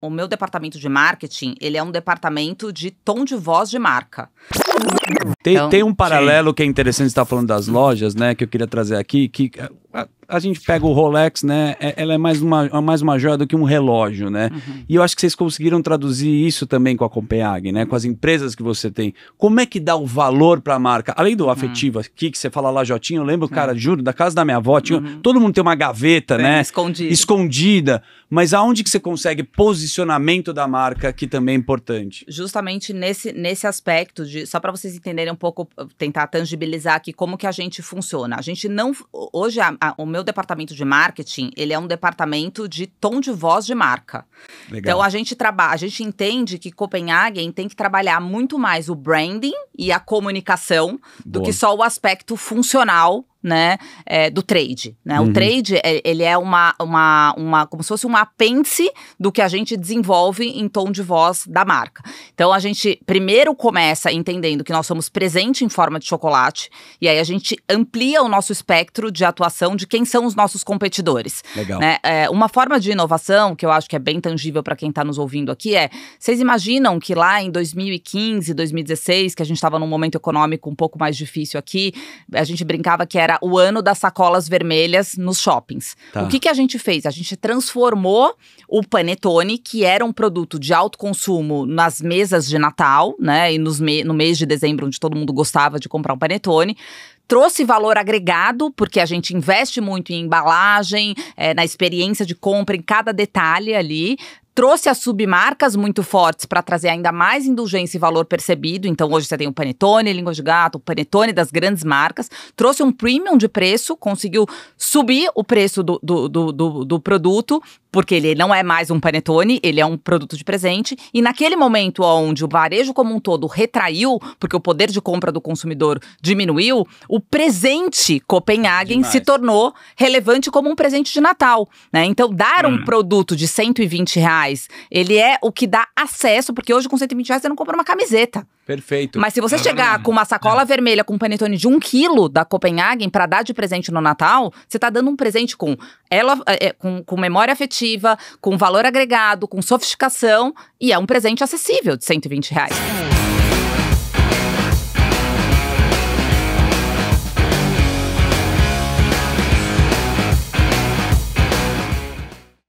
o meu departamento de marketing, ele é um departamento de tom de voz de marca. Tem, então, tem um paralelo sim. que é interessante estar falando das lojas, né? Que eu queria trazer aqui, que eh, a, gente pega o Rolex, né? É, ela é mais uma, é mais uma joia do que um relógio, né? Uhum. E eu acho que vocês conseguiram traduzir isso também com a Copenhague, né? Com as empresas que você tem. Como é que dá o valor para a marca? Além do afetivo uhum. aqui, que você fala lá, Jotinho, eu lembro, uhum. cara, juro, da casa da minha avó, tinha, uhum. todo mundo tem uma gaveta, Bem, né? Escondida. Escondida. Mas aonde que você consegue posicionamento da marca, que também é importante? Justamente nesse, nesse aspecto, de, só para vocês entenderem um pouco, tentar tangibilizar aqui como que a gente funciona. A gente não. Hoje a, a a, o meu departamento de marketing, ele é um departamento de tom de voz de marca. Legal. Então a gente trabalha, a gente entende que Copenhagen tem que trabalhar muito mais o branding e a comunicação Boa. do que só o aspecto funcional né, é, do trade. Né? Uhum. O trade, é, ele é uma, uma, uma, como se fosse um apêndice do que a gente desenvolve em tom de voz da marca. Então a gente primeiro começa entendendo que nós somos presente em forma de chocolate, e aí a gente amplia o nosso espectro de atuação de quem são os nossos competidores. Legal. Né? É, uma forma de inovação, que eu acho que é bem tangível para quem está nos ouvindo aqui, é: vocês imaginam que lá em 2015, 2016, que a gente estava num momento econômico um pouco mais difícil aqui, a gente brincava que era o ano das sacolas vermelhas nos shoppings. Tá. O que, que a gente fez? A gente transformou o panetone, que era um produto de alto consumo nas mesas de Natal, né? E nos me no mês de dezembro, onde todo mundo gostava de comprar um panetone trouxe valor agregado, porque a gente investe muito em embalagem, é, na experiência de compra, em cada detalhe ali trouxe as submarcas muito fortes para trazer ainda mais indulgência e valor percebido. Então, hoje você tem o Panetone, Língua de Gato, o Panetone das grandes marcas. Trouxe um premium de preço, conseguiu subir o preço do, do, do, do, do produto, porque ele não é mais um Panetone, ele é um produto de presente. E naquele momento onde o varejo como um todo retraiu, porque o poder de compra do consumidor diminuiu, o presente Copenhagen Demais. se tornou relevante como um presente de Natal. Né? Então, dar hum. um produto de 120 reais reais. Ele é o que dá acesso, porque hoje com 120 reais você não compra uma camiseta. Perfeito. Mas se você chegar com uma sacola é. vermelha com um panetone de um quilo da Copenhagen para dar de presente no Natal, você tá dando um presente com ela, é, é, com, com memória afetiva, com valor agregado, com sofisticação e é um presente acessível de 120 reais.